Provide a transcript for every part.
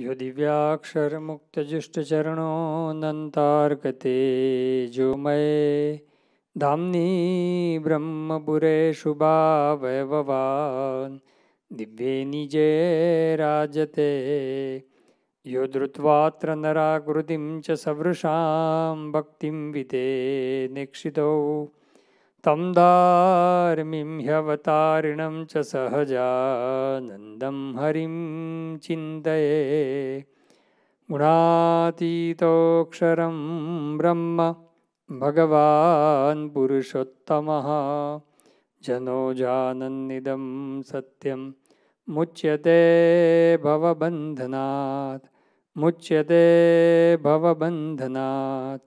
यो दिव्याक्षरमुक्तजिष्टचरणोऽनन्तार्कते जोमये धाम्नि ब्रह्मपुरेषु भावैभवान् दिव्ये निजे राजते यो धृत्वात्र नराकृतिं च सवृशां भक्तिं विते निक्षितौ તમદારમીમ હ્યવતારિણમ ચ સહજાનંદમ હરિમ ચિંતયે ગુણાતીતોક્ષરમ બ્રહ્મ ભગવાન પુરુષોત્તમ જનો જાનન્નિદમ સત્યમ મુચ્યતે ભવબંધનાથ મુચ્યતે ભવબંધનાથ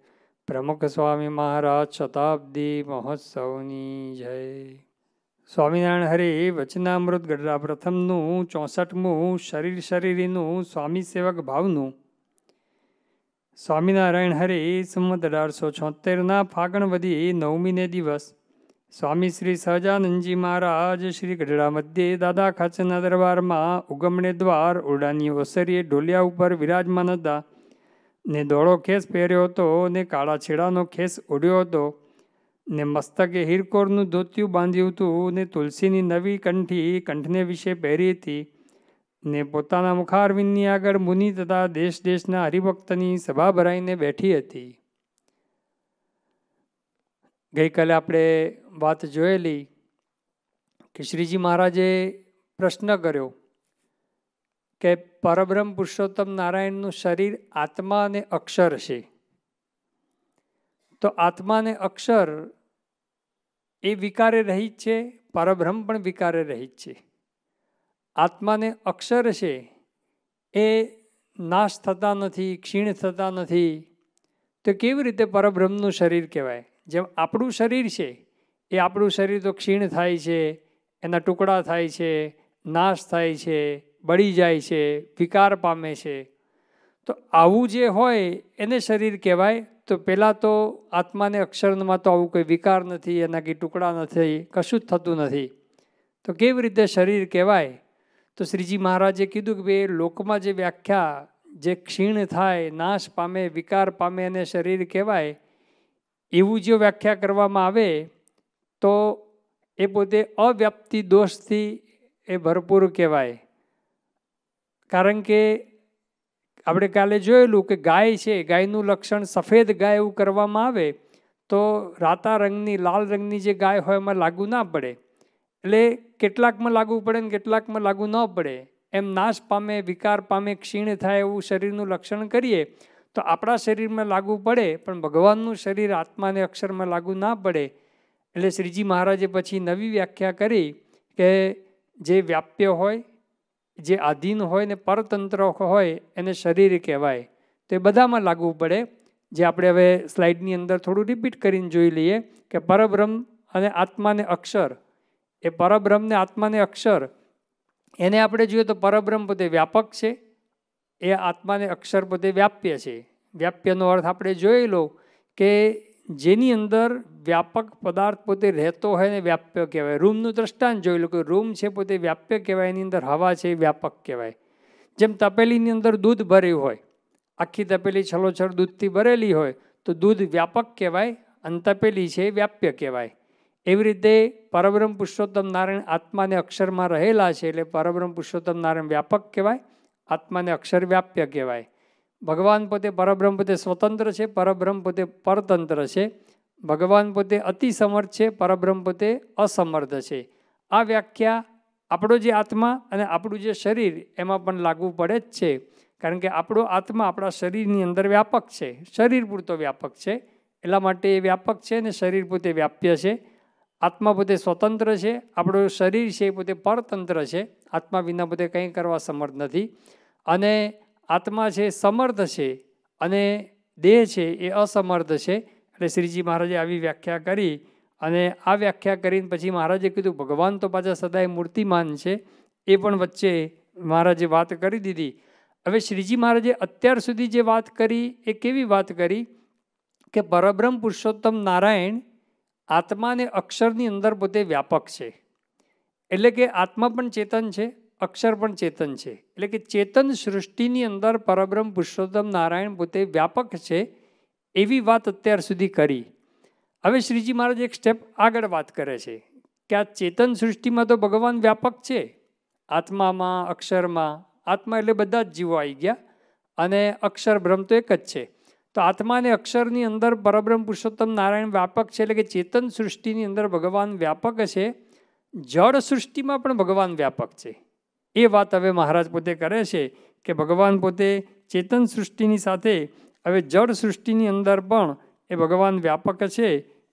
પ્રમુખ સ્વામી મહારાજ શતાબ્દી મહોત્સવની જય સ્વામિનારાયણ હરે વચનામૃત ગઢડા પ્રથમનું ચોસઠમું શરીર શરીરીનું સ્વામી સેવક ભાવનું સ્વામિનારાયણ હરે સંમત અઢારસો છોતેરના વધી નવમીને દિવસ સ્વામી શ્રી સહજાનંદજી મહારાજ શ્રી ગઢડા મધ્યે દાદા ખાચરના દરબારમાં ઉગમણે દ્વાર ઓરડાની ઓસરીએ ઢોલિયા ઉપર વિરાજમાન હતા ને દોડો ખેસ પહેર્યો હતો ને કાળા છેડાનો ખેસ ઉડ્યો હતો ને મસ્તકે હિરકોરનું ધોતિયું બાંધ્યું હતું ને તુલસીની નવી કંઠી કંઠને વિશે પહેરી હતી ને પોતાના મુખારવિંદની આગળ મુનિ તથા દેશ દેશના હરિભક્તની સભા ભરાઈને બેઠી હતી ગઈકાલે આપણે વાત જોયેલી કે શ્રીજી મહારાજે પ્રશ્ન કર્યો કે પરબ્રહ્મ પુરુષોત્તમ નારાયણનું શરીર આત્મા અને અક્ષર છે તો આત્માને અક્ષર એ વિકારે રહિત છે પરબ્રહ્મ પણ વિકારે રહિત છે આત્માને અક્ષર છે એ નાશ થતા નથી ક્ષીણ થતા નથી તો કેવી રીતે પરબ્રહ્મનું શરીર કહેવાય જેમ આપણું શરીર છે એ આપણું શરીર તો ક્ષીણ થાય છે એના ટુકડા થાય છે નાશ થાય છે બળી જાય છે વિકાર પામે છે તો આવું જે હોય એને શરીર કહેવાય તો પહેલાં તો આત્માને અક્ષરમાં તો આવું કોઈ વિકાર નથી એના કંઈ ટુકડા નથી કશું જ થતું નથી તો કેવી રીતે શરીર કહેવાય તો શ્રીજી મહારાજે કીધું કે ભાઈ લોકમાં જે વ્યાખ્યા જે ક્ષીણ થાય નાશ પામે વિકાર પામે એને શરીર કહેવાય એવું જો વ્યાખ્યા કરવામાં આવે તો એ પોતે અવ્યાપ્તિ દોષથી એ ભરપૂર કહેવાય કારણ કે આપણે કાલે જોયેલું કે ગાય છે ગાયનું લક્ષણ સફેદ ગાય એવું કરવામાં આવે તો રાતા રંગની લાલ રંગની જે ગાય હોય એમાં લાગુ ના પડે એટલે કેટલાકમાં લાગુ પડે ને કેટલાકમાં લાગુ ન પડે એમ નાશ પામે વિકાર પામે ક્ષીણ થાય એવું શરીરનું લક્ષણ કરીએ તો આપણા શરીરમાં લાગુ પડે પણ ભગવાનનું શરીર આત્માને અક્ષરમાં લાગુ ના પડે એટલે શ્રીજી મહારાજે પછી નવી વ્યાખ્યા કરી કે જે વ્યાપ્ય હોય જે આધીન હોય ને પરતંત્ર હોય એને શરીર કહેવાય તો એ બધામાં લાગવું પડે જે આપણે હવે સ્લાઇડની અંદર થોડું રિપીટ કરીને જોઈ લઈએ કે પરબ્રહ્મ અને આત્માને અક્ષર એ પરબ્રહ્મને આત્માને અક્ષર એને આપણે જોઈએ તો પરબ્રહ્મ પોતે વ્યાપક છે એ આત્માને અક્ષર પોતે વ્યાપ્ય છે વ્યાપ્યનો અર્થ આપણે જોઈ લો કે જેની અંદર વ્યાપક પદાર્થ પોતે રહેતો હોય ને વ્યાપ્ય કહેવાય રૂમનું દ્રષ્ટાંત જોઈ લો કે રૂમ છે પોતે વ્યાપ્ય કહેવાય એની અંદર હવા છે એ વ્યાપક કહેવાય જેમ તપેલીની અંદર દૂધ ભર્યું હોય આખી તપેલી છલોછલ દૂધથી ભરેલી હોય તો દૂધ વ્યાપક કહેવાય અને તપેલી છે વ્યાપ્ય કહેવાય એવી રીતે પરબ્રહ્મ પુરુષોત્તમ નારાયણ આત્માને અક્ષરમાં રહેલા છે એટલે પરબ્રહ્મ પુરુષોત્તમ નારાયણ વ્યાપક કહેવાય આત્માને અક્ષર વ્યાપ્ય કહેવાય ભગવાન પોતે પરબ્રહ્મ પોતે સ્વતંત્ર છે પરબ્રહ્મ પોતે પરતંત્ર છે ભગવાન પોતે અતિસમર્થ છે પરબ્રહ્મ પોતે અસમર્થ છે આ વ્યાખ્યા આપણો જે આત્મા અને આપણું જે શરીર એમાં પણ લાગુ પડે જ છે કારણ કે આપણો આત્મા આપણા શરીરની અંદર વ્યાપક છે શરીર પૂરતો વ્યાપક છે એટલા માટે એ વ્યાપક છે અને શરીર પોતે વ્યાપ્ય છે આત્મા પોતે સ્વતંત્ર છે આપણું શરીર છે એ પોતે પરતંત્ર છે આત્મા વિના પોતે કંઈ કરવા સમર્થ નથી અને આત્મા છે સમર્થ છે અને દેહ છે એ અસમર્થ છે એટલે શ્રીજી મહારાજે આવી વ્યાખ્યા કરી અને આ વ્યાખ્યા કરીને પછી મહારાજે કીધું ભગવાન તો પાછા સદાય મૂર્તિમાન છે એ પણ વચ્ચે મહારાજે વાત કરી દીધી હવે શ્રીજી મહારાજે અત્યાર સુધી જે વાત કરી એ કેવી વાત કરી કે પરબ્રહ્મ પુરુષોત્તમ નારાયણ આત્માને અક્ષરની અંદર પોતે વ્યાપક છે એટલે કે આત્મા પણ ચેતન છે અક્ષર પણ ચેતન છે એટલે કે ચેતન સૃષ્ટિની અંદર પરબ્રહ્મ પુરુષોત્તમ નારાયણ પોતે વ્યાપક છે એવી વાત અત્યાર સુધી કરી હવે શ્રીજી મહારાજ એક સ્ટેપ આગળ વાત કરે છે કે આ ચેતન સૃષ્ટિમાં તો ભગવાન વ્યાપક છે આત્મામાં અક્ષરમાં આત્મા એટલે બધા જ જીવો આવી ગયા અને અક્ષર બ્રહ્મ તો એક જ છે તો આત્મા અને અક્ષરની અંદર પરબ્રહ્મ પુરુષોત્તમ નારાયણ વ્યાપક છે એટલે કે ચેતન સૃષ્ટિની અંદર ભગવાન વ્યાપક છે જળ સૃષ્ટિમાં પણ ભગવાન વ્યાપક છે એ વાત હવે મહારાજ પોતે કરે છે કે ભગવાન પોતે ચેતન સૃષ્ટિની સાથે હવે જળ સૃષ્ટિની અંદર પણ એ ભગવાન વ્યાપક છે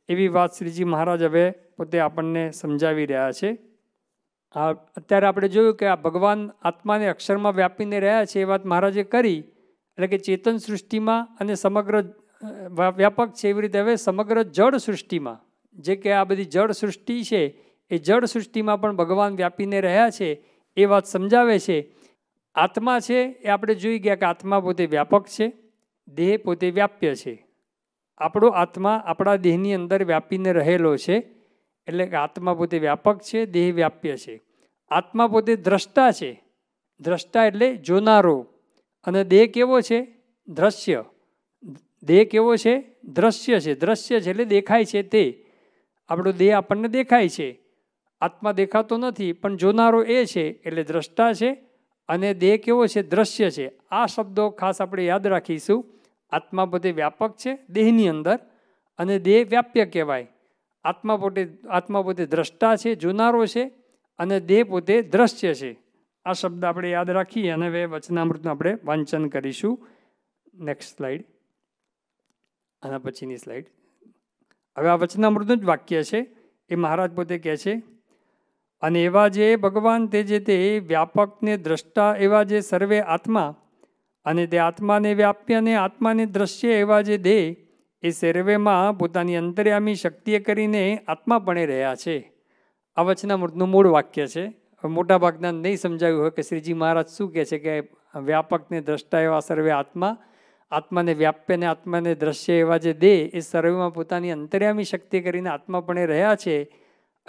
એવી વાત શ્રીજી મહારાજ હવે પોતે આપણને સમજાવી રહ્યા છે અત્યારે આપણે જોયું કે આ ભગવાન આત્માને અક્ષરમાં વ્યાપીને રહ્યા છે એ વાત મહારાજે કરી એટલે કે ચેતન સૃષ્ટિમાં અને સમગ્ર વ્યાપક છે એવી રીતે હવે સમગ્ર જળ સૃષ્ટિમાં જે કે આ બધી જળ સૃષ્ટિ છે એ જળ સૃષ્ટિમાં પણ ભગવાન વ્યાપીને રહ્યા છે એ વાત સમજાવે છે આત્મા છે એ આપણે જોઈ ગયા કે આત્મા પોતે વ્યાપક છે દેહ પોતે વ્યાપ્ય છે આપણો આત્મા આપણા દેહની અંદર વ્યાપીને રહેલો છે એટલે કે આત્મા પોતે વ્યાપક છે દેહ વ્યાપ્ય છે આત્મા પોતે દ્રષ્ટા છે દ્રષ્ટા એટલે જોનારો અને દેહ કેવો છે દ્રશ્ય દેહ કેવો છે દ્રશ્ય છે દ્રશ્ય છે એટલે દેખાય છે તે આપણો દેહ આપણને દેખાય છે આત્મા દેખાતો નથી પણ જોનારો એ છે એટલે દ્રષ્ટા છે અને દેહ કેવો છે દ્રશ્ય છે આ શબ્દો ખાસ આપણે યાદ રાખીશું આત્મા પોતે વ્યાપક છે દેહની અંદર અને દેહ વ્યાપ્ય કહેવાય આત્મા પોતે આત્મા પોતે દ્રષ્ટા છે જોનારો છે અને દેહ પોતે દ્રશ્ય છે આ શબ્દ આપણે યાદ રાખીએ અને હવે વચનામૃતનું આપણે વાંચન કરીશું નેક્સ્ટ સ્લાઇડ આના પછીની સ્લાઇડ હવે આ વચનામૃતનું જ વાક્ય છે એ મહારાજ પોતે કહે છે અને એવા જે ભગવાન તે જે તે વ્યાપકને દ્રષ્ટા એવા જે સર્વે આત્મા અને તે આત્માને વ્યાપ્ય અને આત્માને દ્રશ્ય એવા જે દેહ એ સર્વેમાં પોતાની અંતર્યામી શક્તિએ કરીને આત્મા પણે રહ્યા છે આ વચનામૃતનું મૂળ વાક્ય છે મોટા ભાગના નહીં સમજાયું હોય કે શ્રીજી મહારાજ શું કહે છે કે વ્યાપકને દ્રષ્ટા એવા સર્વે આત્મા આત્માને વ્યાપ્ય અને આત્માને દ્રશ્ય એવા જે દેહ એ સર્વેમાં પોતાની અંતર્યામી શક્તિ કરીને આત્મા પણે રહ્યા છે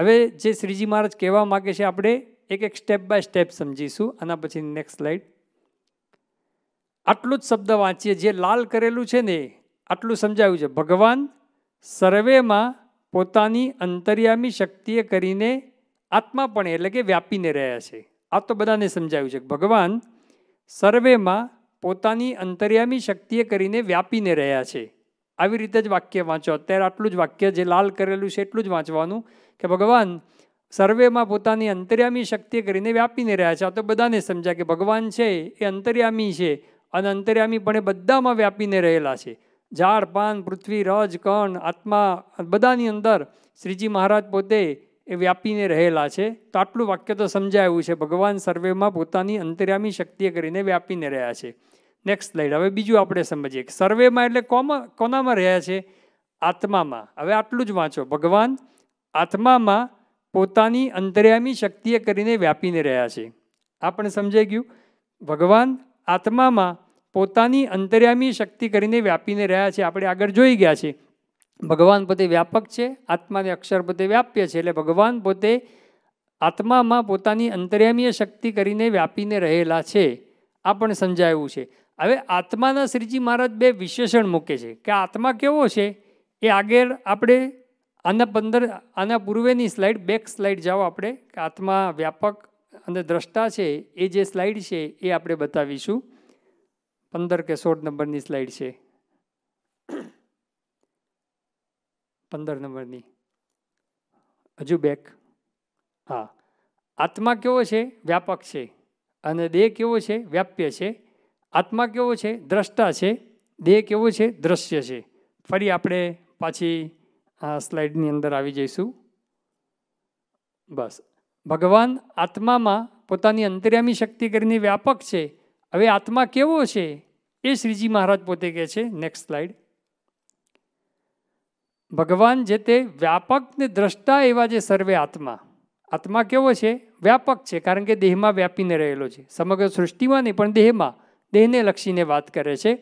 હવે જે શ્રીજી મહારાજ કહેવા માગે છે આપણે એક એક સ્ટેપ બાય સ્ટેપ સમજીશું આના પછી નેક્સ્ટ સ્લાઇડ આટલું જ શબ્દ વાંચીએ જે લાલ કરેલું છે ને આટલું સમજાયું છે ભગવાન સર્વેમાં પોતાની અંતર્યામી શક્તિએ કરીને આત્માપણે એટલે કે વ્યાપીને રહ્યા છે આ તો બધાને સમજાયું છે ભગવાન સર્વેમાં પોતાની અંતર્યામી શક્તિએ કરીને વ્યાપીને રહ્યા છે આવી રીતે જ વાક્ય વાંચો અત્યારે આટલું જ વાક્ય જે લાલ કરેલું છે એટલું જ વાંચવાનું કે ભગવાન સર્વેમાં પોતાની અંતર્યામી શક્તિ કરીને વ્યાપીને રહ્યા છે આ તો બધાને સમજ્યા કે ભગવાન છે એ અંતર્યામી છે અને અંતર્યામી પણ એ બધામાં વ્યાપીને રહેલા છે ઝાડ પાન પૃથ્વી રજ કણ આત્મા બધાની અંદર શ્રીજી મહારાજ પોતે એ વ્યાપીને રહેલા છે તો આટલું વાક્ય તો સમજાયું છે ભગવાન સર્વેમાં પોતાની અંતર્યામી શક્તિએ કરીને વ્યાપીને રહ્યા છે નેક્સ્ટ સ્લાઇડ હવે બીજું આપણે સમજીએ કે સર્વેમાં એટલે કોમાં કોનામાં રહ્યા છે આત્મામાં હવે આટલું જ વાંચો ભગવાન આત્મામાં પોતાની અંતર્યામી શક્તિએ કરીને વ્યાપીને રહ્યા છે આ પણ સમજાઈ ગયું ભગવાન આત્મામાં પોતાની અંતર્યામી શક્તિ કરીને વ્યાપીને રહ્યા છે આપણે આગળ જોઈ ગયા છે ભગવાન પોતે વ્યાપક છે આત્માને અક્ષર પોતે વ્યાપ્ય છે એટલે ભગવાન પોતે આત્મામાં પોતાની અંતર્યામીય શક્તિ કરીને વ્યાપીને રહેલા છે આ પણ સમજાયું છે હવે આત્માના શ્રીજી મહારાજ બે વિશેષણ મૂકે છે કે આત્મા કેવો છે એ આગળ આપણે આના પંદર આના પૂર્વેની સ્લાઇડ બેક સ્લાઇડ જાઓ આપણે કે આત્મા વ્યાપક અને દ્રષ્ટા છે એ જે સ્લાઇડ છે એ આપણે બતાવીશું પંદર કે સોળ નંબરની સ્લાઇડ છે પંદર નંબરની હજુ બેક હા આત્મા કેવો છે વ્યાપક છે અને દેહ કેવો છે વ્યાપ્ય છે આત્મા કેવો છે દ્રષ્ટા છે દેહ કેવો છે દ્રશ્ય છે ફરી આપણે પાછી આ સ્લાઇડની અંદર આવી જઈશું બસ ભગવાન આત્મામાં પોતાની અંતર્યામી શક્તિ કરીને વ્યાપક છે હવે આત્મા કેવો છે એ શ્રીજી મહારાજ પોતે કહે છે નેક્સ્ટ સ્લાઇડ ભગવાન જે તે વ્યાપક ને દ્રષ્ટા એવા જે સર્વે આત્મા આત્મા કેવો છે વ્યાપક છે કારણ કે દેહમાં વ્યાપીને રહેલો છે સમગ્ર સૃષ્ટિમાં નહીં પણ દેહમાં દેહને લક્ષીને વાત કરે છે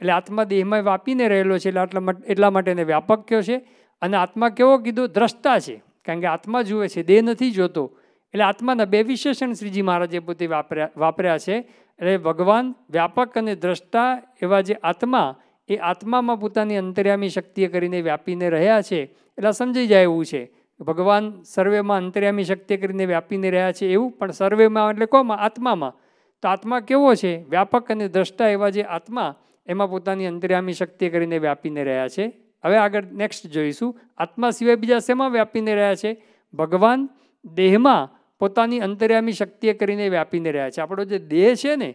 એટલે આત્મા દેહમાં વાપીને રહેલો છે એટલે આટલા એટલા માટે એને વ્યાપક કયો છે અને આત્મા કેવો કીધો દ્રષ્ટા છે કારણ કે આત્મા જુએ છે દેહ નથી જોતો એટલે આત્માના બે વિશેષણ શ્રીજી મહારાજે પોતે વાપર્યા વાપર્યા છે એટલે ભગવાન વ્યાપક અને દ્રષ્ટા એવા જે આત્મા એ આત્મામાં પોતાની અંતર્યામી શક્તિએ કરીને વ્યાપીને રહ્યા છે એટલે સમજી જાય એવું છે ભગવાન સર્વેમાં અંતર્યામી શક્તિ કરીને વ્યાપીને રહ્યા છે એવું પણ સર્વેમાં એટલે કોમાં આત્મામાં તો આત્મા કેવો છે વ્યાપક અને દ્રષ્ટા એવા જે આત્મા એમાં પોતાની અંતર્યામી શક્તિ કરીને વ્યાપીને રહ્યા છે હવે આગળ નેક્સ્ટ જોઈશું આત્મા સિવાય બીજા શેમાં વ્યાપીને રહ્યા છે ભગવાન દેહમાં પોતાની અંતર્યામી શક્તિએ કરીને વ્યાપીને રહ્યા છે આપણો જે દેહ છે ને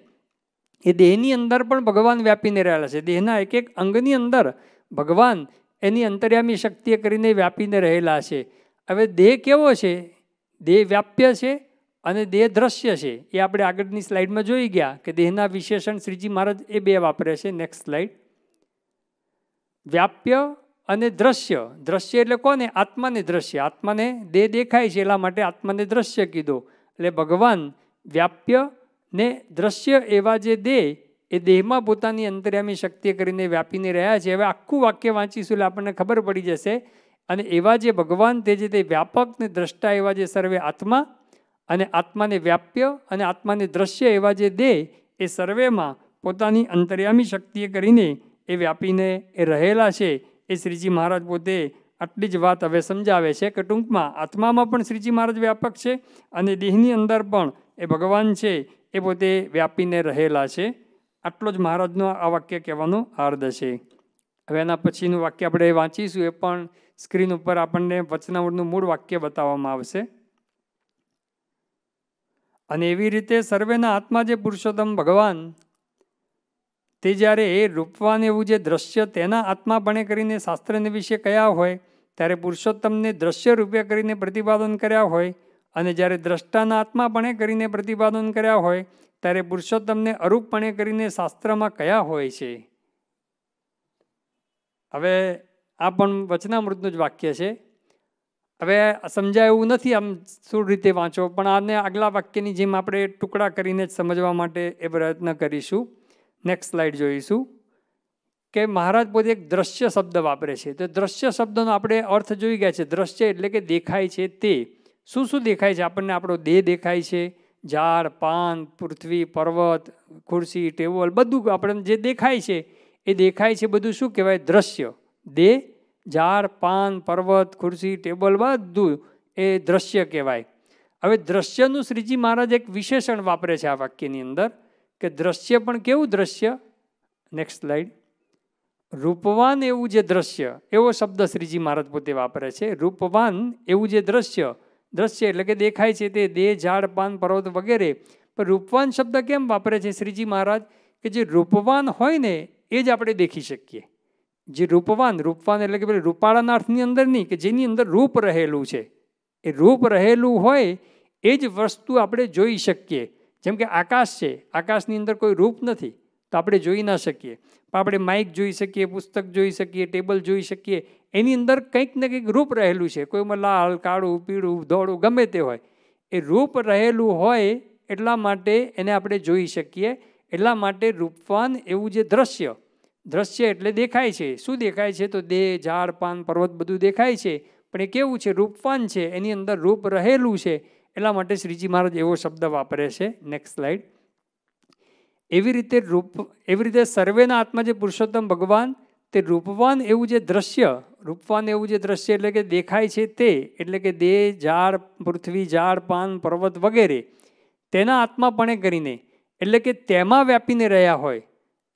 એ દેહની અંદર પણ ભગવાન વ્યાપીને રહેલા છે દેહના એક એક અંગની અંદર ભગવાન એની અંતર્યામી શક્તિએ કરીને વ્યાપીને રહેલા છે હવે દેહ કેવો છે દેહ વ્યાપ્ય છે અને દેહ દ્રશ્ય છે એ આપણે આગળની સ્લાઇડમાં જોઈ ગયા કે દેહના વિશેષણ શ્રીજી મહારાજ એ બે વાપરે છે નેક્સ્ટ સ્લાઇડ વ્યાપ્ય અને દ્રશ્ય દ્રશ્ય એટલે કોને આત્માને દ્રશ્ય આત્માને દેહ દેખાય છે એટલા માટે આત્માને દ્રશ્ય કીધો એટલે ભગવાન વ્યાપ્ય ને દ્રશ્ય એવા જે દેહ એ દેહમાં પોતાની અંતર્યામી શક્તિ કરીને વ્યાપીને રહ્યા છે હવે આખું વાક્ય વાંચીશું એટલે આપણને ખબર પડી જશે અને એવા જે ભગવાન તે જે તે વ્યાપક ને દ્રષ્ટા એવા જે સર્વે આત્મા અને આત્માને વ્યાપ્ય અને આત્માને દ્રશ્ય એવા જે દેહ એ સર્વેમાં પોતાની અંતર્યામી શક્તિએ કરીને એ વ્યાપીને એ રહેલા છે એ શ્રીજી મહારાજ પોતે આટલી જ વાત હવે સમજાવે છે કે ટૂંકમાં આત્મામાં પણ શ્રીજી મહારાજ વ્યાપક છે અને દેહની અંદર પણ એ ભગવાન છે એ પોતે વ્યાપીને રહેલા છે આટલો જ મહારાજનો આ વાક્ય કહેવાનો આર્ધ છે હવે એના પછીનું વાક્ય આપણે વાંચીશું એ પણ સ્ક્રીન ઉપર આપણને વચનાવળનું મૂળ વાક્ય બતાવવામાં આવશે અને એવી રીતે સર્વેના આત્મા જે પુરુષોત્તમ ભગવાન તે જ્યારે એ રૂપવાન એવું જે દ્રશ્ય તેના આત્માપણે કરીને શાસ્ત્રને વિશે કયા હોય ત્યારે પુરુષોત્તમને દ્રશ્ય રૂપે કરીને પ્રતિપાદન કર્યા હોય અને જ્યારે દ્રષ્ટાના આત્માપણે કરીને પ્રતિપાદન કર્યા હોય ત્યારે પુરુષોત્તમને અરૂપપણે કરીને શાસ્ત્રમાં કયા હોય છે હવે આ પણ વચનામૃતનું જ વાક્ય છે હવે સમજાય એવું નથી આમ શું રીતે વાંચો પણ આને આગલા વાક્યની જેમ આપણે ટુકડા કરીને જ સમજવા માટે એ પ્રયત્ન કરીશું નેક્સ્ટ સ્લાઇડ જોઈશું કે મહારાજ પોતે એક દ્રશ્ય શબ્દ વાપરે છે તો દ્રશ્ય શબ્દનો આપણે અર્થ જોઈ ગયા છે દ્રશ્ય એટલે કે દેખાય છે તે શું શું દેખાય છે આપણને આપણો દેહ દેખાય છે ઝાડ પાન પૃથ્વી પર્વત ખુરશી ટેબલ બધું આપણને જે દેખાય છે એ દેખાય છે બધું શું કહેવાય દ્રશ્ય દેહ ઝાડ પાન પર્વત ખુરશી ટેબલ બધું એ દ્રશ્ય કહેવાય હવે દ્રશ્યનું શ્રીજી મહારાજ એક વિશેષણ વાપરે છે આ વાક્યની અંદર કે દ્રશ્ય પણ કેવું દ્રશ્ય નેક્સ્ટ સ્લાઇડ રૂપવાન એવું જે દ્રશ્ય એવો શબ્દ શ્રીજી મહારાજ પોતે વાપરે છે રૂપવાન એવું જે દ્રશ્ય દ્રશ્ય એટલે કે દેખાય છે તે દેહ ઝાડ પાન પર્વત વગેરે પણ રૂપવાન શબ્દ કેમ વાપરે છે શ્રીજી મહારાજ કે જે રૂપવાન હોય ને એ જ આપણે દેખી શકીએ જે રૂપવાન રૂપવાન એટલે કે પેલી રૂપાળાના અર્થની અંદર નહીં કે જેની અંદર રૂપ રહેલું છે એ રૂપ રહેલું હોય એ જ વસ્તુ આપણે જોઈ શકીએ જેમ કે આકાશ છે આકાશની અંદર કોઈ રૂપ નથી તો આપણે જોઈ ના શકીએ પણ આપણે માઇક જોઈ શકીએ પુસ્તક જોઈ શકીએ ટેબલ જોઈ શકીએ એની અંદર કંઈક ને કંઈક રૂપ રહેલું છે કોઈમાં લાલ કાળું પીળું ધોળું ગમે તે હોય એ રૂપ રહેલું હોય એટલા માટે એને આપણે જોઈ શકીએ એટલા માટે રૂપવાન એવું જે દ્રશ્ય દ્રશ્ય એટલે દેખાય છે શું દેખાય છે તો દેહ ઝાડ પાન પર્વત બધું દેખાય છે પણ એ કેવું છે રૂપવાન છે એની અંદર રૂપ રહેલું છે એટલા માટે શ્રીજી મહારાજ એવો શબ્દ વાપરે છે નેક્સ્ટ સ્લાઇડ એવી રીતે રૂપ એવી રીતે સર્વેના આત્મા જે પુરુષોત્તમ ભગવાન તે રૂપવાન એવું જે દ્રશ્ય રૂપવાન એવું જે દ્રશ્ય એટલે કે દેખાય છે તે એટલે કે દેહ ઝાડ પૃથ્વી ઝાડ પાન પર્વત વગેરે તેના આત્માપણે કરીને એટલે કે તેમાં વ્યાપીને રહ્યા હોય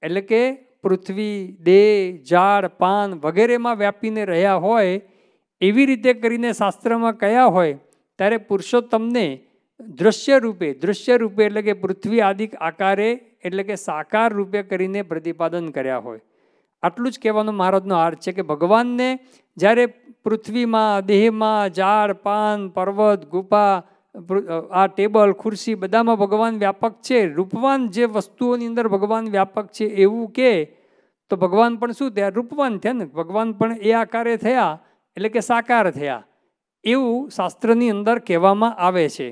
એટલે કે પૃથ્વી દેહ ઝાડ પાન વગેરેમાં વ્યાપીને રહ્યા હોય એવી રીતે કરીને શાસ્ત્રમાં કયા હોય ત્યારે પુરુષોત્તમને દૃશ્ય રૂપે દૃશ્ય રૂપે એટલે કે પૃથ્વી આદિક આકારે એટલે કે સાકાર રૂપે કરીને પ્રતિપાદન કર્યા હોય આટલું જ કહેવાનો મહારાજનો આર્થ છે કે ભગવાનને જ્યારે પૃથ્વીમાં દેહમાં ઝાડ પાન પર્વત ગુફા આ ટેબલ ખુરશી બધામાં ભગવાન વ્યાપક છે રૂપવાન જે વસ્તુઓની અંદર ભગવાન વ્યાપક છે એવું કે તો ભગવાન પણ શું થયા રૂપવાન થયા ને ભગવાન પણ એ આકારે થયા એટલે કે સાકાર થયા એવું શાસ્ત્રની અંદર કહેવામાં આવે છે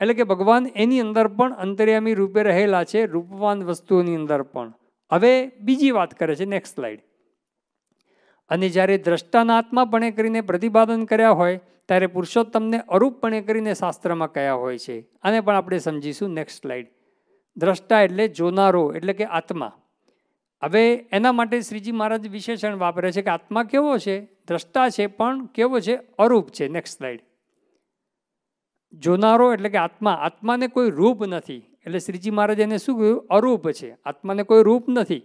એટલે કે ભગવાન એની અંદર પણ અંતર્યામી રૂપે રહેલા છે રૂપવાન વસ્તુઓની અંદર પણ હવે બીજી વાત કરે છે નેક્સ્ટ સ્લાઇડ અને જ્યારે દ્રષ્ટાના આત્મા પણ કરીને પ્રતિપાદન કર્યા હોય ત્યારે પુરુષોત્તમને અરૂપપણે કરીને શાસ્ત્રમાં કયા હોય છે આને પણ આપણે સમજીશું નેક્સ્ટ સ્લાઇડ દ્રષ્ટા એટલે જોનારો એટલે કે આત્મા હવે એના માટે શ્રીજી મહારાજ વિશેષણ વાપરે છે કે આત્મા કેવો છે દ્રષ્ટા છે પણ કેવો છે અરૂપ છે નેક્સ્ટ સ્લાઇડ જોનારો એટલે કે આત્મા આત્માને કોઈ રૂપ નથી એટલે શ્રીજી મહારાજ એને શું કહ્યું અરૂપ છે આત્માને કોઈ રૂપ નથી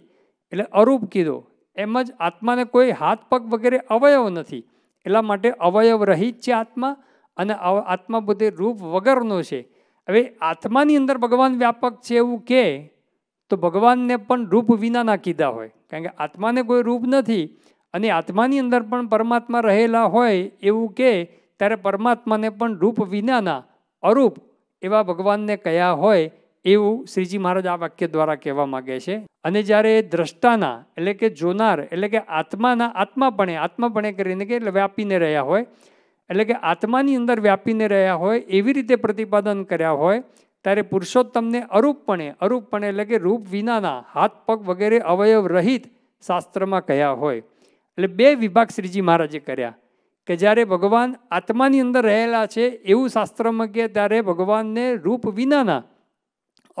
એટલે અરૂપ કીધો એમ જ આત્માને કોઈ હાથ પગ વગેરે અવયવ નથી એટલા માટે અવયવ રહિત છે આત્મા અને આત્મા બધે રૂપ વગરનો છે હવે આત્માની અંદર ભગવાન વ્યાપક છે એવું કહે તો ભગવાનને પણ રૂપ વિનાના કીધા હોય કારણ કે આત્માને કોઈ રૂપ નથી અને આત્માની અંદર પણ પરમાત્મા રહેલા હોય એવું કહે ત્યારે પરમાત્માને પણ રૂપ વિનાના અરૂપ એવા ભગવાનને કયા હોય એવું શ્રીજી મહારાજ આ વાક્ય દ્વારા કહેવા માગે છે અને જ્યારે દ્રષ્ટાના એટલે કે જોનાર એટલે કે આત્માના આત્માપણે આત્માપણે કરીને કે વ્યાપીને રહ્યા હોય એટલે કે આત્માની અંદર વ્યાપીને રહ્યા હોય એવી રીતે પ્રતિપાદન કર્યા હોય ત્યારે પુરુષોત્તમને અરૂપપણે અરૂપપણે એટલે કે રૂપ વિનાના હાથ પગ વગેરે અવયવ રહિત શાસ્ત્રમાં કહ્યા હોય એટલે બે વિભાગ શ્રીજી મહારાજે કર્યા કે જ્યારે ભગવાન આત્માની અંદર રહેલા છે એવું શાસ્ત્રમાં કહે ત્યારે ભગવાનને રૂપ વિનાના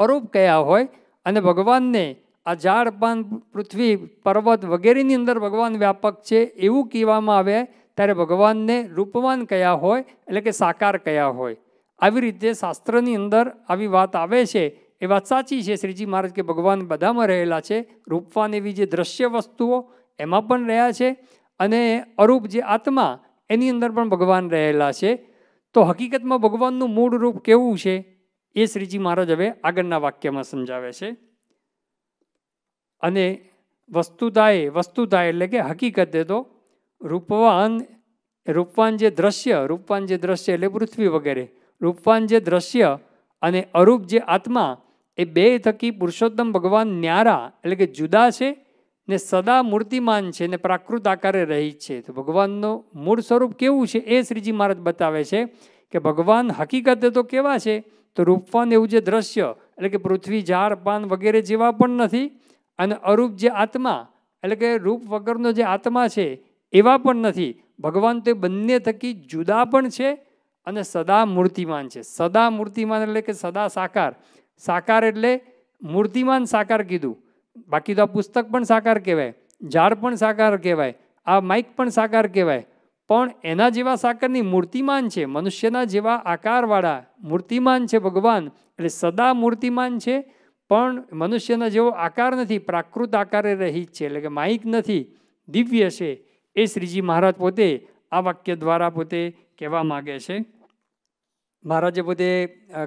અરૂપ કયા હોય અને ભગવાનને આ ઝાડ પાન પૃથ્વી પર્વત વગેરેની અંદર ભગવાન વ્યાપક છે એવું કહેવામાં આવે ત્યારે ભગવાનને રૂપવાન કયા હોય એટલે કે સાકાર કયા હોય આવી રીતે શાસ્ત્રની અંદર આવી વાત આવે છે એ વાત સાચી છે શ્રીજી મહારાજ કે ભગવાન બધામાં રહેલા છે રૂપવાન એવી જે દ્રશ્ય વસ્તુઓ એમાં પણ રહ્યા છે અને અરૂપ જે આત્મા એની અંદર પણ ભગવાન રહેલા છે તો હકીકતમાં ભગવાનનું મૂળ રૂપ કેવું છે એ શ્રીજી મહારાજ હવે આગળના વાક્યમાં સમજાવે છે અને વસ્તુતાએ વસ્તુતા એટલે કે હકીકતે તો રૂપવાન રૂપવાન જે દ્રશ્ય રૂપવાન જે દ્રશ્ય એટલે પૃથ્વી વગેરે રૂપવાન જે દ્રશ્ય અને અરૂપ જે આત્મા એ બે થકી પુરુષોત્તમ ભગવાન ન્યારા એટલે કે જુદા છે ને સદા મૂર્તિમાન છે ને પ્રાકૃત આકારે રહી છે તો ભગવાનનું મૂળ સ્વરૂપ કેવું છે એ શ્રીજી મહારાજ બતાવે છે કે ભગવાન હકીકતે તો કેવા છે તો રૂપવાન એવું જે દ્રશ્ય એટલે કે પૃથ્વી ઝાડ પાન વગેરે જેવા પણ નથી અને અરૂપ જે આત્મા એટલે કે રૂપ વગરનો જે આત્મા છે એવા પણ નથી ભગવાન તે બંને થકી જુદા પણ છે અને સદા મૂર્તિમાન છે સદા મૂર્તિમાન એટલે કે સદા સાકાર સાકાર એટલે મૂર્તિમાન સાકાર કીધું બાકી તો આ પુસ્તક પણ સાકાર કહેવાય ઝાડ પણ સાકાર કહેવાય આ માઇક પણ સાકાર કહેવાય પણ એના જેવા સાકરની મૂર્તિમાન છે મનુષ્યના જેવા આકારવાળા મૂર્તિમાન છે ભગવાન એટલે સદા મૂર્તિમાન છે પણ મનુષ્યના જેવો આકાર નથી પ્રાકૃત આકારે રહી છે એટલે કે માહિક નથી દિવ્ય છે એ શ્રીજી મહારાજ પોતે આ વાક્ય દ્વારા પોતે કહેવા માગે છે મહારાજે પોતે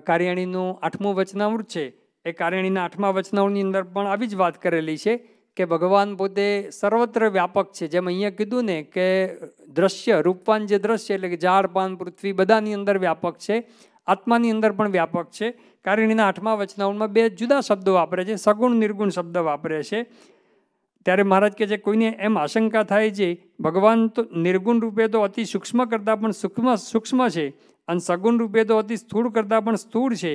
કાર્યાણીનું આઠમું વચનામૃત છે એ કાર્યાણીના આઠમા વચનામૃતની અંદર પણ આવી જ વાત કરેલી છે કે ભગવાન પોતે સર્વત્ર વ્યાપક છે જેમ અહીંયા કીધું ને કે દ્રશ્ય રૂપવાન જે દ્રશ્ય એટલે કે ઝાડ પાન પૃથ્વી બધાની અંદર વ્યાપક છે આત્માની અંદર પણ વ્યાપક છે કારણ એના આઠમા વચનાઓમાં બે જુદા શબ્દો વાપરે છે સગુણ નિર્ગુણ શબ્દ વાપરે છે ત્યારે મહારાજ કે જે કોઈને એમ આશંકા થાય છે ભગવાન તો નિર્ગુણ રૂપે તો અતિ સૂક્ષ્મ કરતાં પણ સૂક્ષ્મ સૂક્ષ્મ છે અને સગુણ રૂપે તો અતિ સ્થૂળ કરતાં પણ સ્થૂળ છે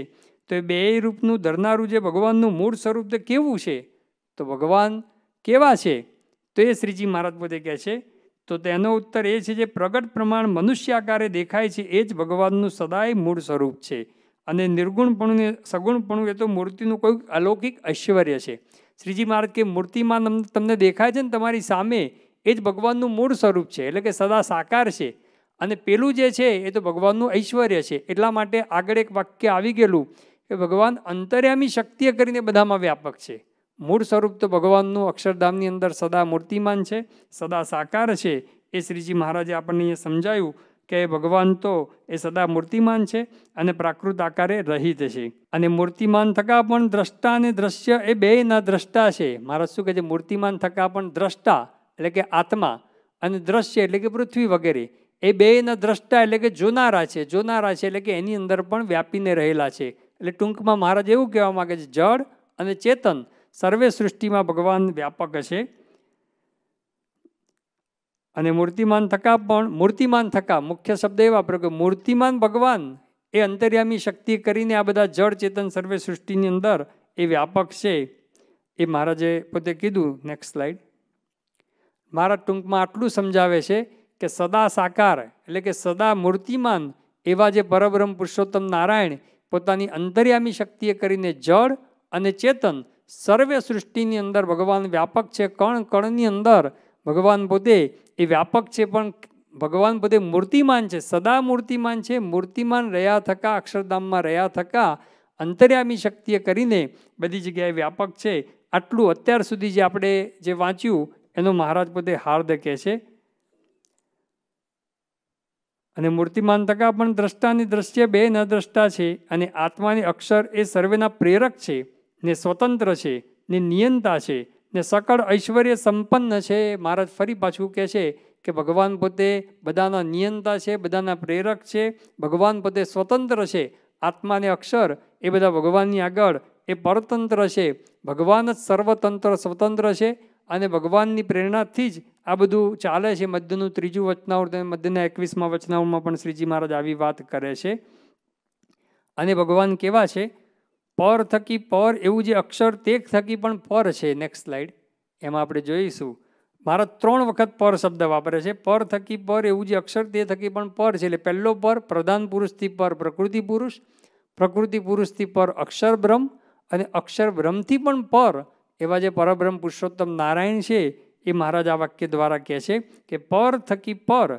તો એ બે રૂપનું ધરનારું જે ભગવાનનું મૂળ સ્વરૂપ તે કેવું છે તો ભગવાન કેવા છે તો એ શ્રીજી મહારાજ પોતે કહે છે તો તેનો ઉત્તર એ છે જે પ્રગટ પ્રમાણ મનુષ્ય આકારે દેખાય છે એ જ ભગવાનનું સદાય મૂળ સ્વરૂપ છે અને નિર્ગુણપણું સગુણપણું એ તો મૂર્તિનું કોઈ અલૌકિક ઐશ્વર્ય છે શ્રીજી મહારાજ કે મૂર્તિમાં તમને દેખાય છે ને તમારી સામે એ જ ભગવાનનું મૂળ સ્વરૂપ છે એટલે કે સદા સાકાર છે અને પેલું જે છે એ તો ભગવાનનું ઐશ્વર્ય છે એટલા માટે આગળ એક વાક્ય આવી ગયેલું કે ભગવાન અંતર્યામી શક્તિએ કરીને બધામાં વ્યાપક છે મૂળ સ્વરૂપ તો ભગવાનનું અક્ષરધામની અંદર સદા મૂર્તિમાન છે સદા સાકાર છે એ શ્રીજી મહારાજે આપણને એ સમજાયું કે ભગવાન તો એ સદા મૂર્તિમાન છે અને પ્રાકૃત આકારે રહિત છે અને મૂર્તિમાન થકા પણ દ્રષ્ટા અને દ્રશ્ય એ બેયના દ્રષ્ટા છે મહારાજ શું કહે છે મૂર્તિમાન થકા પણ દ્રષ્ટા એટલે કે આત્મા અને દ્રશ્ય એટલે કે પૃથ્વી વગેરે એ બેયના દ્રષ્ટા એટલે કે જોનારા છે જોનારા છે એટલે કે એની અંદર પણ વ્યાપીને રહેલા છે એટલે ટૂંકમાં મહારાજ એવું કહેવા માગે છે જળ અને ચેતન સર્વે સૃષ્ટિમાં ભગવાન વ્યાપક છે અને મૂર્તિમાન થકા પણ મૂર્તિમાન થકા મુખ્ય શબ્દ એ વાપરો કે મૂર્તિમાન ભગવાન એ અંતર્યામી શક્તિ કરીને આ બધા જળ ચેતન સર્વે સૃષ્ટિની અંદર એ વ્યાપક છે એ મહારાજે પોતે કીધું નેક્સ્ટ સ્લાઇડ મારા ટૂંકમાં આટલું સમજાવે છે કે સદા સાકાર એટલે કે સદા મૂર્તિમાન એવા જે પરબ્રહ્મ પુરુષોત્તમ નારાયણ પોતાની અંતર્યામી શક્તિએ કરીને જળ અને ચેતન સર્વે સૃષ્ટિની અંદર ભગવાન વ્યાપક છે કણ કણની અંદર ભગવાન પોતે એ વ્યાપક છે પણ ભગવાન પોતે મૂર્તિમાન છે સદા મૂર્તિમાન છે મૂર્તિમાન રહ્યા થકા અક્ષરધામમાં રહ્યા થકા અંતર્યામી શક્તિએ કરીને બધી જગ્યાએ વ્યાપક છે આટલું અત્યાર સુધી જે આપણે જે વાંચ્યું એનો મહારાજ પોતે હાર્દ કહે છે અને મૂર્તિમાન થકા પણ દ્રષ્ટાની દ્રશ્ય બે ન દ્રષ્ટા છે અને આત્માની અક્ષર એ સર્વેના પ્રેરક છે ને સ્વતંત્ર છે ને નિયંતા છે ને સકળ ઐશ્વર્ય સંપન્ન છે મહારાજ ફરી પાછું કહે છે કે ભગવાન પોતે બધાના નિયંતા છે બધાના પ્રેરક છે ભગવાન પોતે સ્વતંત્ર છે આત્માને અક્ષર એ બધા ભગવાનની આગળ એ પરતંત્ર છે ભગવાન જ સર્વતંત્ર સ્વતંત્ર છે અને ભગવાનની પ્રેરણાથી જ આ બધું ચાલે છે મધ્યનું ત્રીજું વચનાવૃત અને મધ્યના એકવીસમાં વચનાવૃતમાં પણ શ્રીજી મહારાજ આવી વાત કરે છે અને ભગવાન કેવા છે પર થકી પર એવું જે અક્ષર તે થકી પણ પર છે નેક્સ્ટ સ્લાઇડ એમાં આપણે જોઈશું મારા ત્રણ વખત પર શબ્દ વાપરે છે પર થકી પર એવું જે અક્ષર તે થકી પણ પર છે એટલે પહેલો પર પ્રધાન પુરુષથી પર પ્રકૃતિ પુરુષ પ્રકૃતિ પુરુષથી પર અક્ષર બ્રહ્મ અને અક્ષર બ્રહ્મથી પણ પર એવા જે પરબ્રહ્મ પુરુષોત્તમ નારાયણ છે એ મહારાજ આ વાક્ય દ્વારા કહે છે કે પર થકી પર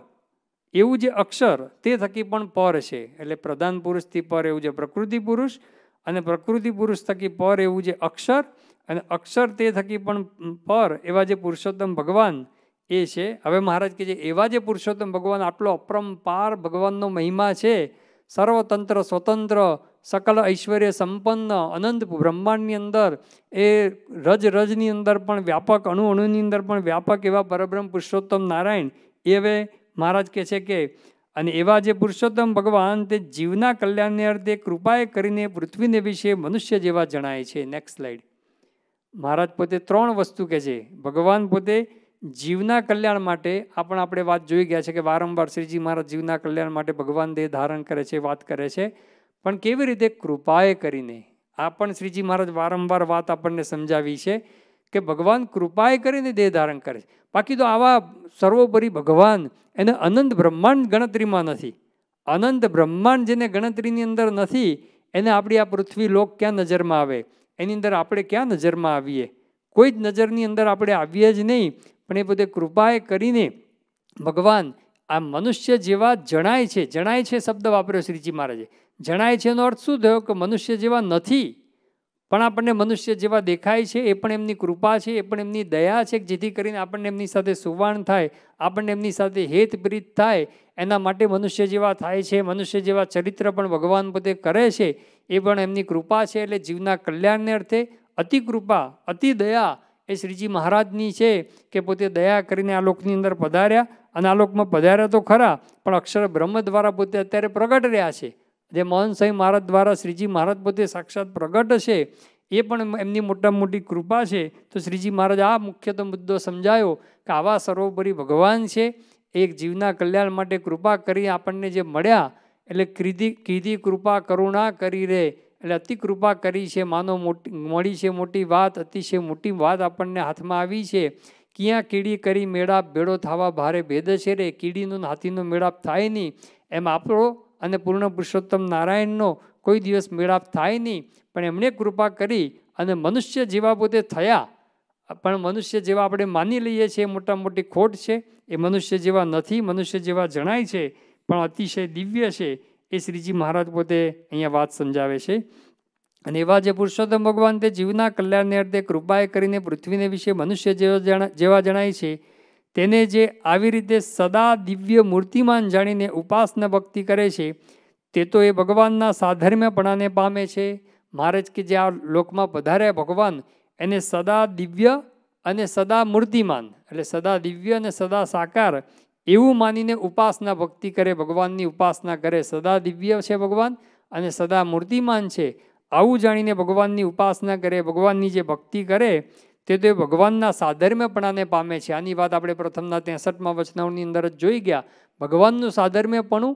એવું જે અક્ષર તે થકી પણ પર છે એટલે પ્રધાન પુરુષથી પર એવું જે પ્રકૃતિ પુરુષ અને પ્રકૃતિ પુરુષ થકી પર એવું જે અક્ષર અને અક્ષર તે થકી પણ પર એવા જે પુરુષોત્તમ ભગવાન એ છે હવે મહારાજ કે જે એવા જે પુરુષોત્તમ ભગવાન આટલો અપરંપાર ભગવાનનો મહિમા છે સર્વતંત્ર સ્વતંત્ર સકલ ઐશ્વર્ય સંપન્ન અનંત બ્રહ્માંડની અંદર એ રજ રજની અંદર પણ વ્યાપક અણુ અણુની અંદર પણ વ્યાપક એવા પરબ્રહ્મ પુરુષોત્તમ નારાયણ એ હવે મહારાજ કહે છે કે અને એવા જે પુરુષોત્તમ ભગવાન તે જીવના કલ્યાણને અર્થે કૃપાએ કરીને પૃથ્વીને વિશે મનુષ્ય જેવા જણાય છે નેક્સ્ટ સ્લાઇડ મહારાજ પોતે ત્રણ વસ્તુ કહે છે ભગવાન પોતે જીવના કલ્યાણ માટે આપણ આપણે વાત જોઈ ગયા છે કે વારંવાર શ્રીજી મહારાજ જીવના કલ્યાણ માટે ભગવાન દેહ ધારણ કરે છે વાત કરે છે પણ કેવી રીતે કૃપાએ કરીને આ પણ શ્રીજી મહારાજ વારંવાર વાત આપણને સમજાવી છે કે ભગવાન કૃપાએ કરીને દેહ ધારણ કરે છે બાકી તો આવા સર્વોપરી ભગવાન એને અનંત બ્રહ્માંડ ગણતરીમાં નથી અનંત બ્રહ્માંડ જેને ગણતરીની અંદર નથી એને આપણી આ પૃથ્વી લોક ક્યાં નજરમાં આવે એની અંદર આપણે ક્યાં નજરમાં આવીએ કોઈ જ નજરની અંદર આપણે આવીએ જ નહીં પણ એ બધે કૃપાએ કરીને ભગવાન આ મનુષ્ય જેવા જણાય છે જણાય છે શબ્દ વાપર્યો શ્રીજી મહારાજે જણાય છે એનો અર્થ શું થયો કે મનુષ્ય જેવા નથી પણ આપણને મનુષ્ય જેવા દેખાય છે એ પણ એમની કૃપા છે એ પણ એમની દયા છે જેથી કરીને આપણને એમની સાથે સુવાણ થાય આપણને એમની સાથે હેતપ્રીત થાય એના માટે મનુષ્ય જેવા થાય છે મનુષ્ય જેવા ચરિત્ર પણ ભગવાન પોતે કરે છે એ પણ એમની કૃપા છે એટલે જીવના કલ્યાણને અર્થે અતિ કૃપા અતિ દયા એ શ્રીજી મહારાજની છે કે પોતે દયા કરીને આ લોકની અંદર પધાર્યા અને આ લોકમાં પધાર્યા તો ખરા પણ અક્ષર બ્રહ્મ દ્વારા પોતે અત્યારે પ્રગટ રહ્યા છે જે મોહન સાંઈ મહારાજ દ્વારા શ્રીજી મહારાજ પોતે સાક્ષાત પ્રગટ છે એ પણ એમની મોટા મોટી કૃપા છે તો શ્રીજી મહારાજ આ મુખ્ય તો મુદ્દો સમજાયો કે આવા સર્વોપરી ભગવાન છે એક જીવના કલ્યાણ માટે કૃપા કરી આપણને જે મળ્યા એટલે કીધી કીધી કૃપા કરુણા કરી રે એટલે અતિ કૃપા કરી છે માનો મોટી મળી છે મોટી વાત અતિશય મોટી વાત આપણને હાથમાં આવી છે ક્યાં કીડી કરી મેળાપ ભેળો થવા ભારે ભેદ છે રે કીડીનો હાથીનો મેળાપ થાય નહીં એમ આપણો અને પૂર્ણ પુરુષોત્તમ નારાયણનો કોઈ દિવસ મેળાપ થાય નહીં પણ એમણે કૃપા કરી અને મનુષ્ય જેવા પોતે થયા પણ મનુષ્ય જેવા આપણે માની લઈએ છીએ મોટા મોટી ખોટ છે એ મનુષ્ય જેવા નથી મનુષ્ય જેવા જણાય છે પણ અતિશય દિવ્ય છે એ શ્રીજી મહારાજ પોતે અહીંયા વાત સમજાવે છે અને એવા જે પુરુષોત્તમ ભગવાન તે જીવના કલ્યાણને અર્થે કૃપાએ કરીને પૃથ્વીને વિશે મનુષ્ય જેવા જણાય છે તેને જે આવી રીતે સદા દિવ્ય મૂર્તિમાન જાણીને ઉપાસના ભક્તિ કરે છે તે તો એ ભગવાનના સાધર્મ્યપણાને પામે છે મહારાજ કે જે આ લોકમાં પધાર્યા ભગવાન એને સદા દિવ્ય અને સદા મૂર્તિમાન એટલે સદા દિવ્ય અને સદા સાકાર એવું માનીને ઉપાસના ભક્તિ કરે ભગવાનની ઉપાસના કરે સદા દિવ્ય છે ભગવાન અને સદા મૂર્તિમાન છે આવું જાણીને ભગવાનની ઉપાસના કરે ભગવાનની જે ભક્તિ કરે તે તે ભગવાનના સાધર્મ્યપણાને પામે છે આની વાત આપણે પ્રથમના ત્રેસઠમાં વચનાઓની અંદર જ જોઈ ગયા ભગવાનનું સાધર્મ્યપણું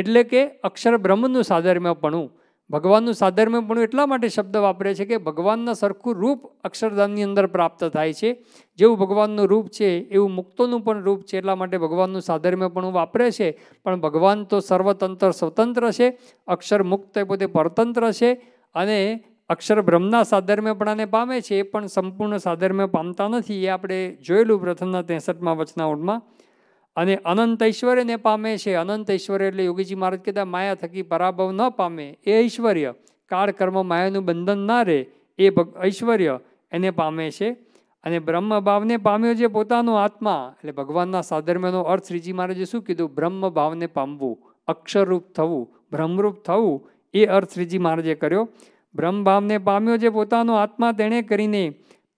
એટલે કે અક્ષર બ્રહ્મનું સાધર્મ્યપણું ભગવાનનું સાધર્મ્યપણું એટલા માટે શબ્દ વાપરે છે કે ભગવાનના સરખું રૂપ અક્ષરધામની અંદર પ્રાપ્ત થાય છે જેવું ભગવાનનું રૂપ છે એવું મુક્તોનું પણ રૂપ છે એટલા માટે ભગવાનનું સાધર્મ્યપણું વાપરે છે પણ ભગવાન તો સર્વતંત્ર સ્વતંત્ર છે અક્ષર મુક્ત એ પોતે પરતંત્ર છે અને અક્ષર બ્રહ્મના સાધર્મ્યપણાને પામે છે એ પણ સંપૂર્ણ સાધર્મ્ય પામતા નથી એ આપણે જોયેલું પ્રથમના ત્રેસઠમાં વચનાઓમાં અને અનંત ઐશ્વર્યને પામે છે અનંત ઐશ્વર્ય એટલે યોગીજી મહારાજ કહેતા માયા થકી પરાભવ ન પામે એ ઐશ્વર્ય કાળ કર્મ માયાનું બંધન ના રહે એ ઐશ્વર્ય એને પામે છે અને બ્રહ્મ ભાવને પામ્યો જે પોતાનો આત્મા એટલે ભગવાનના સાધર્મ્યનો અર્થ શ્રીજી મહારાજે શું કીધું બ્રહ્મ ભાવને પામવું અક્ષરરૂપ થવું ભ્રમરૂપ થવું એ અર્થ શ્રીજી મહારાજે કર્યો બ્રહ્મભાવને પામ્યો જે પોતાનો આત્મા તેણે કરીને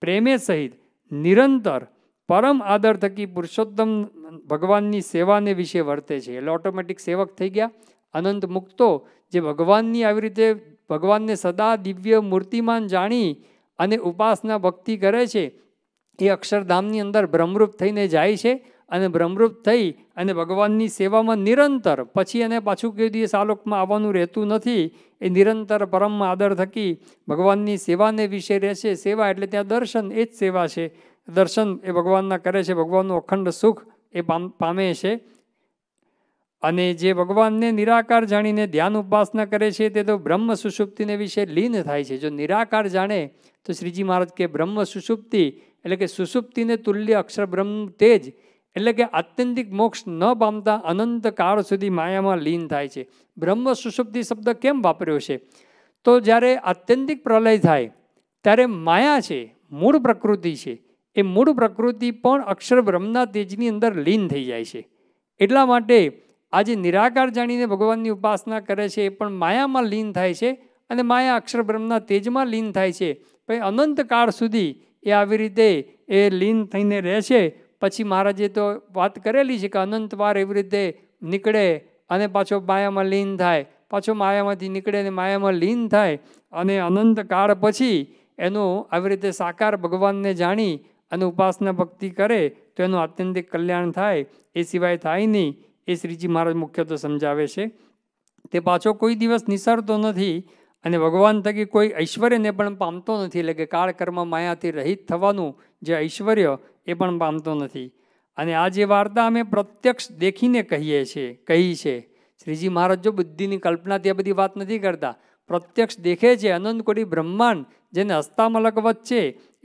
પ્રેમે સહિત નિરંતર પરમ આદર થકી પુરુષોત્તમ ભગવાનની સેવાને વિશે વર્તે છે એટલે ઓટોમેટિક સેવક થઈ ગયા અનંત મુક્તો જે ભગવાનની આવી રીતે ભગવાનને સદા દિવ્ય મૂર્તિમાન જાણી અને ઉપાસના ભક્તિ કરે છે એ અક્ષરધામની અંદર બ્રહ્મરૂપ થઈને જાય છે અને ભ્રમરૂપ થઈ અને ભગવાનની સેવામાં નિરંતર પછી એને પાછું કોઈ દિવસ આ લોકમાં આવવાનું રહેતું નથી એ નિરંતર પરમમાં આદર થકી ભગવાનની સેવાને વિશે રહેશે સેવા એટલે ત્યાં દર્શન એ જ સેવા છે દર્શન એ ભગવાનના કરે છે ભગવાનનું અખંડ સુખ એ પામે છે અને જે ભગવાનને નિરાકાર જાણીને ધ્યાન ઉપાસના કરે છે તે તો બ્રહ્મ સુષુપ્તિને વિશે લીન થાય છે જો નિરાકાર જાણે તો શ્રીજી મહારાજ કે બ્રહ્મ સુષુપ્તિ એટલે કે સુષુપ્તિને તુલ્ય અક્ષર બ્રહ્મ તેજ એટલે કે આત્યંતિક મોક્ષ ન પામતા અનંત કાળ સુધી માયામાં લીન થાય છે બ્રહ્મ સુષુપ્તિ શબ્દ કેમ વાપર્યો છે તો જ્યારે આત્યંતિક પ્રલય થાય ત્યારે માયા છે મૂળ પ્રકૃતિ છે એ મૂળ પ્રકૃતિ પણ અક્ષર બ્રહ્મના તેજની અંદર લીન થઈ જાય છે એટલા માટે આજે નિરાકાર જાણીને ભગવાનની ઉપાસના કરે છે એ પણ માયામાં લીન થાય છે અને માયા અક્ષર બ્રહ્મના તેજમાં લીન થાય છે પછી અનંત કાળ સુધી એ આવી રીતે એ લીન થઈને રહે છે પછી મહારાજે તો વાત કરેલી છે કે અનંતવાર એવી રીતે નીકળે અને પાછો માયામાં લીન થાય પાછો માયામાંથી નીકળે અને માયામાં લીન થાય અને અનંત કાળ પછી એનું આવી રીતે સાકાર ભગવાનને જાણી અને ઉપાસના ભક્તિ કરે તો એનું આત્યંતિક કલ્યાણ થાય એ સિવાય થાય નહીં એ શ્રીજી મહારાજ મુખ્ય તો સમજાવે છે તે પાછો કોઈ દિવસ નિસરતો નથી અને ભગવાન થકી કોઈ ઐશ્વર્યને પણ પામતો નથી એટલે કે કાળકર્મ માયાથી રહિત થવાનું જે ઐશ્વર્ય એ પણ પામતો નથી અને આ જે વાર્તા અમે પ્રત્યક્ષ દેખીને કહીએ છીએ કહી છે શ્રીજી મહારાજ જો બુદ્ધિની કલ્પના તે બધી વાત નથી કરતા પ્રત્યક્ષ દેખે છે અનંત કોટી બ્રહ્માંડ જેને હસ્તામલક વચ્ચે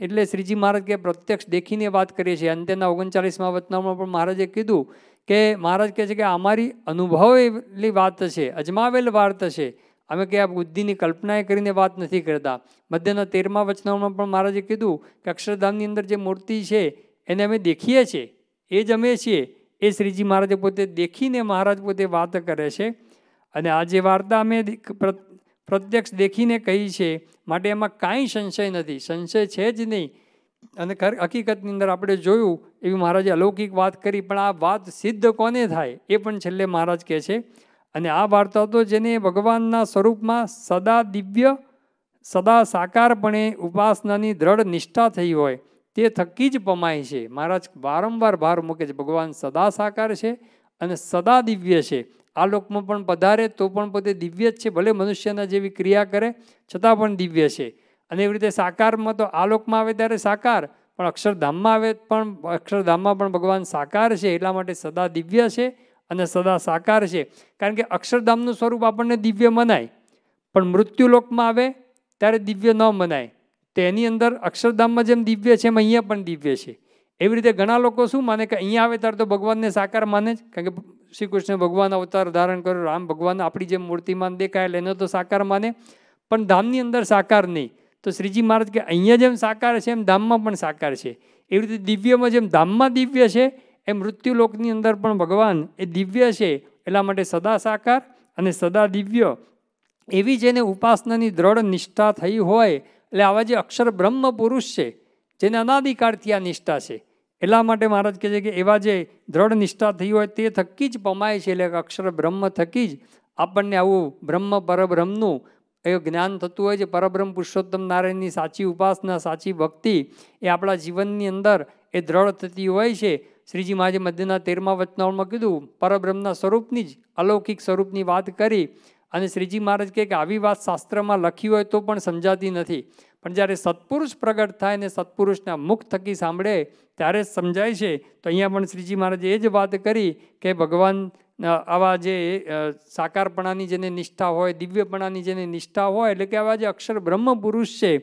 એટલે શ્રીજી મહારાજ કે પ્રત્યક્ષ દેખીને વાત કરીએ છીએ અંતેના ઓગણચાલીસમાં વતનામાં પણ મહારાજે કીધું કે મહારાજ કહે છે કે અમારી અનુભવેલી વાત છે અજમાવેલ વાર્તા છે અમે કે આ બુદ્ધિની કલ્પનાએ કરીને વાત નથી કરતા મધ્યના તેરમા વચનામાં પણ મહારાજે કીધું કે અક્ષરધામની અંદર જે મૂર્તિ છે એને અમે દેખીએ છીએ એ જ અમે છીએ એ શ્રીજી મહારાજે પોતે દેખીને મહારાજ પોતે વાત કરે છે અને આ જે વાર્તા અમે પ્રત્યક્ષ દેખીને કહી છે માટે એમાં કાંઈ સંશય નથી સંશય છે જ નહીં અને ખર હકીકતની અંદર આપણે જોયું એવી મહારાજે અલૌકિક વાત કરી પણ આ વાત સિદ્ધ કોને થાય એ પણ છેલ્લે મહારાજ કહે છે અને આ વાર્તા તો જેને ભગવાનના સ્વરૂપમાં સદા દિવ્ય સદા સાકારપણે ઉપાસનાની દ્રઢ નિષ્ઠા થઈ હોય તે થકી જ પમાય છે મહારાજ વારંવાર ભાર મૂકે છે ભગવાન સદા સાકાર છે અને સદા દિવ્ય છે આ લોકમાં પણ પધારે તો પણ પોતે દિવ્ય જ છે ભલે મનુષ્યના જેવી ક્રિયા કરે છતાં પણ દિવ્ય છે અને એવી રીતે સાકારમાં તો આ લોકમાં આવે ત્યારે સાકાર પણ અક્ષરધામમાં આવે પણ અક્ષરધામમાં પણ ભગવાન સાકાર છે એટલા માટે સદા દિવ્ય છે અને સદા સાકાર છે કારણ કે અક્ષરધામનું સ્વરૂપ આપણને દિવ્ય મનાય પણ મૃત્યુલોકમાં આવે ત્યારે દિવ્ય ન મનાય તો એની અંદર અક્ષરધામમાં જેમ દિવ્ય છે એમ અહીંયા પણ દિવ્ય છે એવી રીતે ઘણા લોકો શું માને કે અહીંયા આવે ત્યારે તો ભગવાનને સાકાર માને જ કારણ કે શ્રી કૃષ્ણ ભગવાન અવતાર ધારણ કર્યો રામ ભગવાન આપણી જે મૂર્તિમાન દેખાયેલ એનો તો સાકાર માને પણ ધામની અંદર સાકાર નહીં તો શ્રીજી મહારાજ કે અહીંયા જેમ સાકાર છે એમ ધામમાં પણ સાકાર છે એવી રીતે દિવ્યમાં જેમ ધામમાં દિવ્ય છે એ મૃત્યુલોકની અંદર પણ ભગવાન એ દિવ્ય છે એટલા માટે સદા સાકાર અને સદા દિવ્ય એવી જેને ઉપાસનાની દ્રઢ નિષ્ઠા થઈ હોય એટલે આવા જે અક્ષર બ્રહ્મ પુરુષ છે જેને અનાદિકાળથી આ નિષ્ઠા છે એટલા માટે મહારાજ કહે છે કે એવા જે દ્રઢ નિષ્ઠા થઈ હોય તે થકી જ પમાય છે એટલે અક્ષર બ્રહ્મ થકી જ આપણને આવું બ્રહ્મ પરબ્રહ્મનું એ જ્ઞાન થતું હોય છે પરબ્રહ્મ પુરુષોત્તમ નારાયણની સાચી ઉપાસના સાચી ભક્તિ એ આપણા જીવનની અંદર એ દ્રઢ થતી હોય છે શ્રીજી મહારાજે મધ્યના તેરમા વચનાઓમાં કીધું પરબ્રહ્મના સ્વરૂપની જ અલૌકિક સ્વરૂપની વાત કરી અને શ્રીજી મહારાજ કહે કે આવી વાત શાસ્ત્રમાં લખી હોય તો પણ સમજાતી નથી પણ જ્યારે સત્પુરુષ પ્રગટ થાય અને સત્પુરુષના મુખ થકી સાંભળે ત્યારે જ સમજાય છે તો અહીંયા પણ શ્રીજી મહારાજે એ જ વાત કરી કે ભગવાન આવા જે સાકારપણાની જેને નિષ્ઠા હોય દિવ્યપણાની જેને નિષ્ઠા હોય એટલે કે આવા જે અક્ષર બ્રહ્મ પુરુષ છે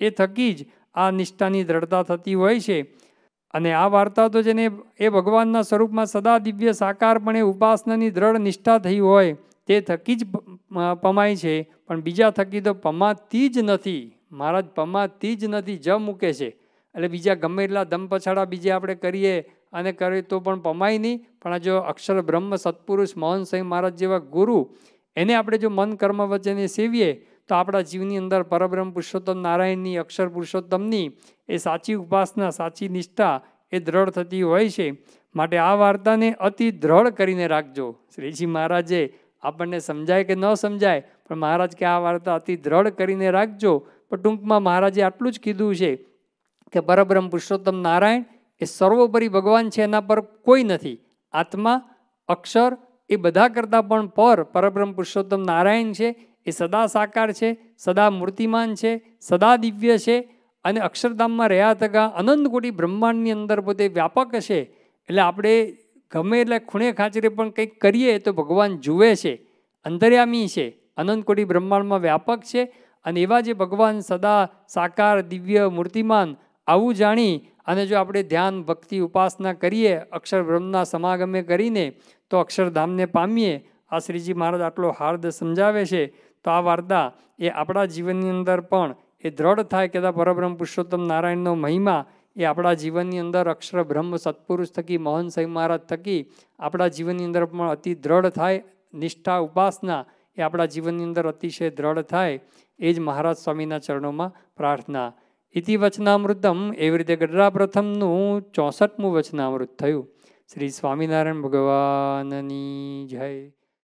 એ થકી જ આ નિષ્ઠાની દ્રઢતા થતી હોય છે અને આ વાર્તા તો જેને એ ભગવાનના સ્વરૂપમાં સદા દિવ્ય સાકારપણે ઉપાસનાની દ્રઢ નિષ્ઠા થઈ હોય તે થકી જ પમાય છે પણ બીજા થકી તો પમાતી જ નથી મહારાજ પમાતી જ નથી જ મૂકે છે એટલે બીજા ગમે એટલા દમ પછાડા બીજે આપણે કરીએ અને કરીએ તો પણ પમાય નહીં પણ જો અક્ષર બ્રહ્મ સત્પુરુષ મોહન સિંહ મહારાજ જેવા ગુરુ એને આપણે જો મન કર્મ વચ્ચેને સેવીએ તો આપણા જીવની અંદર પરબ્રહ્મ પુરુષોત્તમ નારાયણની અક્ષર પુરુષોત્તમની એ સાચી ઉપાસના સાચી નિષ્ઠા એ દ્રઢ થતી હોય છે માટે આ વાર્તાને અતિ દ્રઢ કરીને રાખજો શ્રીજી મહારાજે આપણને સમજાય કે ન સમજાય પણ મહારાજ કે આ વાર્તા અતિ દ્રઢ કરીને રાખજો પણ ટૂંકમાં મહારાજે આટલું જ કીધું છે કે પરબ્રહ્મ પુરુષોત્તમ નારાયણ એ સર્વોપરી ભગવાન છે એના પર કોઈ નથી આત્મા અક્ષર એ બધા કરતાં પણ પર પરબ્રહ્મ પુરુષોત્તમ નારાયણ છે એ સદા સાકાર છે સદા મૂર્તિમાન છે સદા દિવ્ય છે અને અક્ષરધામમાં રહ્યા તગા અનંત કોટી બ્રહ્માંડની અંદર પોતે વ્યાપક છે એટલે આપણે ગમે એટલે ખૂણે ખાંચરે પણ કંઈક કરીએ તો ભગવાન જુએ છે અંતર્યામી છે અનંત કોટી બ્રહ્માંડમાં વ્યાપક છે અને એવા જે ભગવાન સદા સાકાર દિવ્ય મૂર્તિમાન આવું જાણી અને જો આપણે ધ્યાન ભક્તિ ઉપાસના કરીએ અક્ષર બ્રહ્મના સમાગમે કરીને તો અક્ષરધામને પામીએ આ શ્રીજી મહારાજ આટલો હાર્દ સમજાવે છે તો આ વાર્તા એ આપણા જીવનની અંદર પણ એ દ્રઢ થાય કે પરબ્રહ્મ પુરુષોત્તમ નારાયણનો મહિમા એ આપણા જીવનની અંદર અક્ષર બ્રહ્મ સત્પુરુષ થકી મોહન સાંઈ મહારાજ થકી આપણા જીવનની અંદર પણ અતિ દ્રઢ થાય નિષ્ઠા ઉપાસના એ આપણા જીવનની અંદર અતિશય દ્રઢ થાય એ જ મહારાજ સ્વામીના ચરણોમાં પ્રાર્થના ઇતિ વચનામૃતમ એવી રીતે ગઢરા પ્રથમનું ચોસઠમું વચનામૃત થયું શ્રી સ્વામિનારાયણ ભગવાનની જય